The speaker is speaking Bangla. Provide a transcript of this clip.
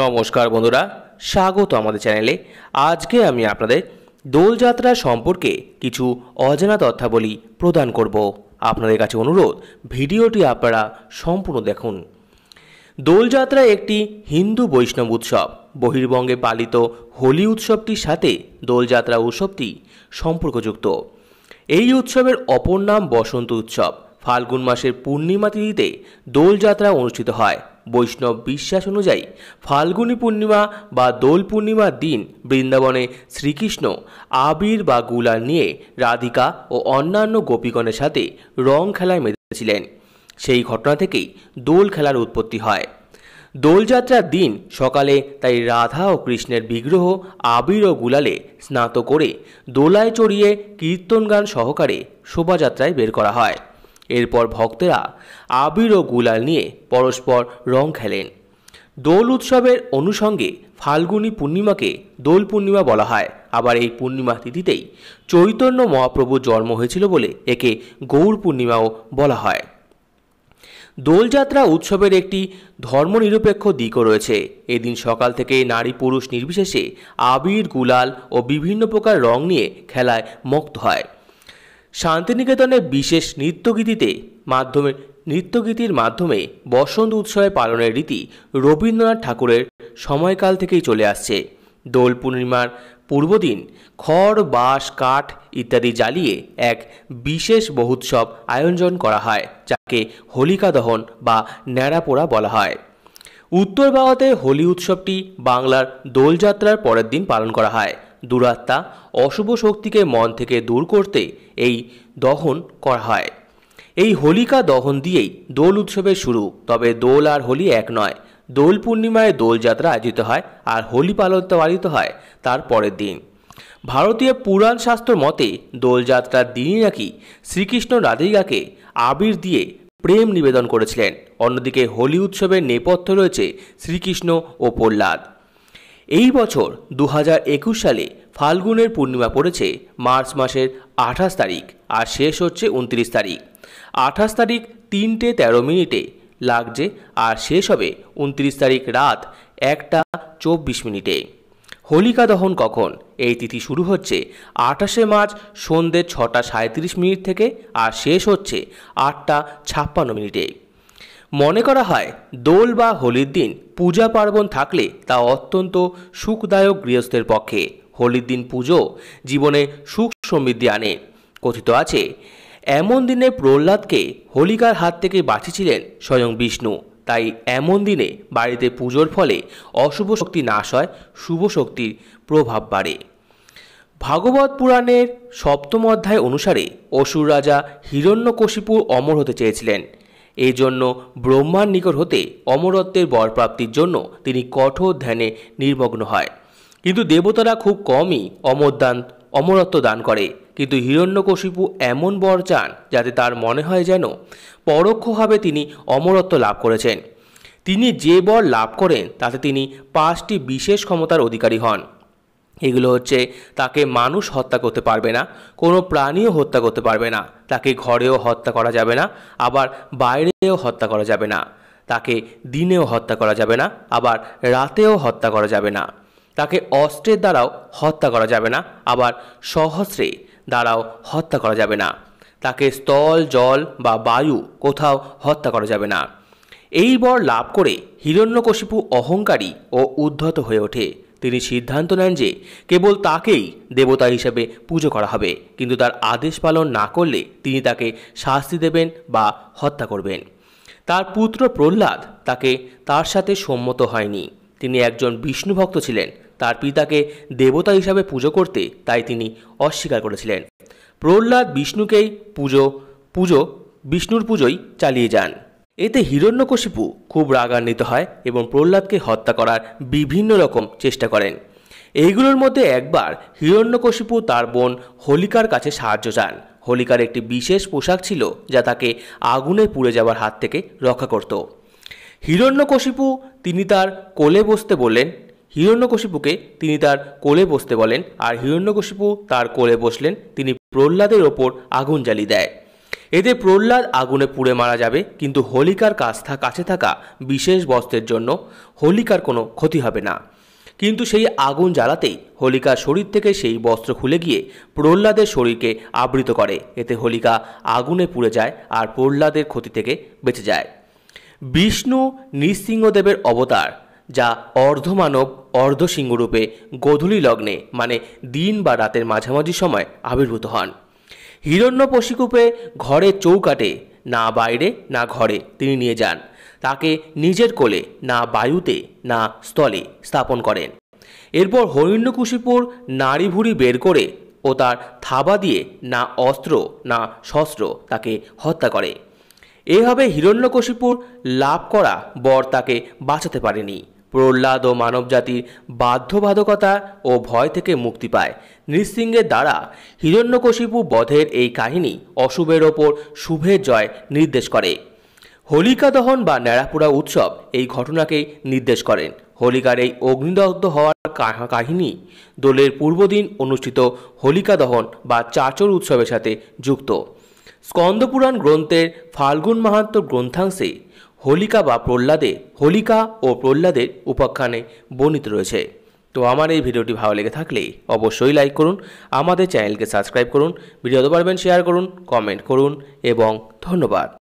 নমস্কার বন্ধুরা স্বাগত আমাদের চ্যানেলে আজকে আমি আপনাদের দোলযাত্রা সম্পর্কে কিছু অজানা তথ্যাবলী প্রদান করব আপনাদের কাছে অনুরোধ ভিডিওটি আপনারা সম্পূর্ণ দেখুন দোলযাত্রা একটি হিন্দু বৈষ্ণব উৎসব বহির্বঙ্গে পালিত হোলি উৎসবটির সাথে দোলযাত্রা উৎসবটি সম্পর্কযুক্ত এই উৎসবের অপর নাম বসন্ত উৎসব ফাল্গুন মাসের পূর্ণিমা তিথিতে দোলযাত্রা অনুষ্ঠিত হয় বৈষ্ণব বিশ্বাস অনুযায়ী ফাল্গুনী পূর্ণিমা বা দোল পূর্ণিমার দিন বৃন্দাবনে শ্রীকৃষ্ণ আবির বা গুলা নিয়ে রাধিকা ও অন্যান্য গোপীগণের সাথে রং খেলায় মেতেছিলেন সেই ঘটনা থেকেই দোল খেলার উৎপত্তি হয় দোলযাত্রার দিন সকালে তাই রাধা ও কৃষ্ণের বিগ্রহ আবির ও গুলালে স্নাত করে দোলায় চড়িয়ে কীর্তন গান সহকারে শোভাযাত্রায় বের করা হয় এরপর ভক্তেরা আবির ও গুলাল নিয়ে পরস্পর রং খেলেন দোল উৎসবের অনুষঙ্গে ফাল্গুনী পূর্ণিমাকে দোল পূর্ণিমা বলা হয় আবার এই পূর্ণিমা তিথিতেই চৈতন্য মহাপ্রভুর জন্ম হয়েছিল বলে একে গৌর পূর্ণিমাও বলা হয় দোলযাত্রা উৎসবের একটি ধর্মনিরপেক্ষ দিকও রয়েছে এদিন সকাল থেকে নারী পুরুষ নির্বিশেষে আবির গুলাল ও বিভিন্ন প্রকার রং নিয়ে খেলায় মুক্ত হয় শান্তিনিকেতনে বিশেষ নৃত্যগীতিতে মাধ্যমে নৃত্যগীতির মাধ্যমে বসন্ত উৎসবে পালনের রীতি রবীন্দ্রনাথ ঠাকুরের সময়কাল থেকেই চলে আসছে দোল পূর্ণিমার পূর্বদিন খড় বাঁশ কাঠ ইত্যাদি জ্বালিয়ে এক বিশেষ বহুৎসব আয়োজন করা হয় যাকে হোলিকা দহন বা ন্যাড়াপোড়া বলা হয় উত্তর ভারতে হোলি উৎসবটি বাংলার দোলযাত্রার পরের দিন পালন করা হয় দুরাত্মা অশুভ শক্তিকে মন থেকে দূর করতে এই দহন করা হয় এই হোলিকা দহন দিয়েই দোল উৎসবের শুরু তবে দোল আর হোলি এক নয় দোল পূর্ণিমায় দোলযাত্রা আয়োজিত হয় আর হোলি পালন পালিত হয় তার পরের দিন ভারতীয় পুরাণ শাস্ত্র মতে দোলযাত্রার দিনই নাকি শ্রীকৃষ্ণ রাধিকাকে আবির দিয়ে প্রেম নিবেদন করেছিলেন অন্যদিকে হোলি উৎসবের নেপথ্য রয়েছে শ্রীকৃষ্ণ ও প্রহ্লাদ এই বছর দু সালে ফাল্গুনের পূর্ণিমা পড়েছে মার্চ মাসের আঠাশ তারিখ আর শেষ হচ্ছে উনত্রিশ তারিখ আঠাশ তারিখ তিনটে তেরো মিনিটে লাগছে আর শেষ হবে উনত্রিশ তারিখ রাত একটা চব্বিশ মিনিটে হোলিকা দহন কখন এই তিথি শুরু হচ্ছে আঠাশে মার্চ সন্ধ্যে ছটা সাঁত্রিশ মিনিট থেকে আর শেষ হচ্ছে আটটা ছাপ্পান্ন মিনিটে মনে করা হয় দোল বা হোলির দিন পূজা পার্বণ থাকলে তা অত্যন্ত সুখদায়ক গৃহস্থের পক্ষে হোলির দিন পুজো জীবনে সুখ সমৃদ্ধি আনে কথিত আছে এমন দিনে প্রহ্লাদকে হোলিকার হাত থেকে বাঁচিয়েছিলেন স্বয়ং বিষ্ণু তাই এমন দিনে বাড়িতে পুজোর ফলে অশুভ শক্তি নাশ হয় শুভ শক্তির প্রভাব বাড়ে ভাগবত পুরাণের সপ্তম অধ্যায় অনুসারে অসুর রাজা হিরণ্যকশিপুর অমর হতে চেয়েছিলেন এই জন্য ব্রহ্মার নিকট হতে অমরত্বের বরপ্রাপ্তির প্রাপ্তির জন্য তিনি কঠোর ধ্যানে নির্মগ্ন হয় কিন্তু দেবতারা খুব কমই অমরদান অমরত্ব দান করে কিন্তু হিরণ্যকশিপু এমন বর চান যাতে তার মনে হয় যেন পরোক্ষভাবে তিনি অমরত্ব লাভ করেছেন তিনি যে বর লাভ করেন তাতে তিনি পাঁচটি বিশেষ ক্ষমতার অধিকারী হন এগুলো হচ্ছে তাকে মানুষ হত্যা করতে পারবে না কোনো প্রাণীও হত্যা করতে পারবে না তাকে ঘরেও হত্যা করা যাবে না আবার বাইরেও হত্যা করা যাবে না তাকে দিনেও হত্যা করা যাবে না আবার রাতেও হত্যা করা যাবে না তাকে অস্ত্রের দ্বারাও হত্যা করা যাবে না আবার সহস্রে দ্বারাও হত্যা করা যাবে না তাকে স্থল জল বা বায়ু কোথাও হত্যা করা যাবে না এই বর লাভ করে হিরণ্যকশিপু অহংকারী ও উদ্ধত হয়ে ওঠে তিনি সিদ্ধান্ত নেন যে কেবল তাকেই দেবতা হিসেবে পুজো করা হবে কিন্তু তার আদেশ পালন না করলে তিনি তাকে শাস্তি দেবেন বা হত্যা করবেন তার পুত্র প্রহ্লাদ তাকে তার সাথে সম্মত হয়নি তিনি একজন বিষ্ণু ভক্ত ছিলেন তার পিতাকে দেবতা হিসাবে পুজো করতে তাই তিনি অস্বীকার করেছিলেন প্রহ্লাদ বিষ্ণুকেই পুজো পুজো বিষ্ণুর পুজোই চালিয়ে যান এতে হিরণ্যকশিপু খুব রাগান্বিত হয় এবং প্রহ্লাদকে হত্যা করার বিভিন্ন রকম চেষ্টা করেন এইগুলোর মধ্যে একবার হিরণ্যকশিপু তার বোন হোলিকার কাছে সাহায্য চান হোলিকার একটি বিশেষ পোশাক ছিল যা তাকে আগুনে পুড়ে যাওয়ার হাত থেকে রক্ষা করত হিরণ্যকশিপু তিনি তার কোলে বসতে বললেন হিরণ্যকশিপুকে তিনি তার কোলে বসতে বলেন আর হিরণ্যকশিপু তার কোলে বসলেন তিনি প্রহ্লাদের ওপর আগুন জ্বালিয়ে দেয় এতে প্রহ্লাদ আগুনে পুড়ে মারা যাবে কিন্তু হোলিকার কাস্থা কাছে থাকা বিশেষ বস্ত্রের জন্য হোলিকার কোনো ক্ষতি হবে না কিন্তু সেই আগুন জ্বালাতেই হোলিকার শরীর থেকে সেই বস্ত্র খুলে গিয়ে প্রহ্লাদের শরীরকে আবৃত করে এতে হোলিকা আগুনে পুড়ে যায় আর প্রহ্লাদের ক্ষতি থেকে বেঁচে যায় বিষ্ণু নৃসিংহদেবের অবতার যা অর্ধমানব অর্ধসিংহরূপে গধূলি লগ্নে মানে দিন বা রাতের মাঝামাঝি সময় আবির্ভূত হন পশিকূপে ঘরে চৌকাটে না বাইরে না ঘরে তিনি নিয়ে যান তাকে নিজের কোলে না বায়ুতে না স্থলে স্থাপন করেন এরপর হরিণ্যকুশিপুর নাড়িভুড়ি বের করে ও তার থাবা দিয়ে না অস্ত্র না শস্ত্র তাকে হত্যা করে এইভাবে হিরণ্যকশিপুর লাভ করা বর তাকে বাঁচাতে পারেনি প্রহ্লাদ ও মানবজাতির বাধ্যবাধকতা ও ভয় থেকে মুক্তি পায় নৃসিংহের দ্বারা হিরণ্যকশিপু বধের এই কাহিনী অশুভের ওপর শুভের জয় নির্দেশ করে হোলিকা দহন বা ন্যাড়াপুড়া উৎসব এই ঘটনাকে নির্দেশ করেন হোলিকার এই অগ্নিদগ্ধ হওয়ার কাহিনী দোলের পূর্বদিন অনুষ্ঠিত হোলিকা দহন বা চাচর উৎসবের সাথে যুক্ত স্কন্দপুরাণ গ্রন্থের ফাল্গুন মাহাত্ম গ্রন্থাংশে হোলিকা বা প্রহ্লাদে হোলিকা ও প্রহ্লাদের উপাখ্যানে বর্ণিত রয়েছে তো আমার এই ভিডিওটি ভালো লেগে থাকলে অবশ্যই লাইক করুন আমাদের চ্যানেলকে সাবস্ক্রাইব করুন ভিডিও পারবেন শেয়ার করুন কমেন্ট করুন এবং ধন্যবাদ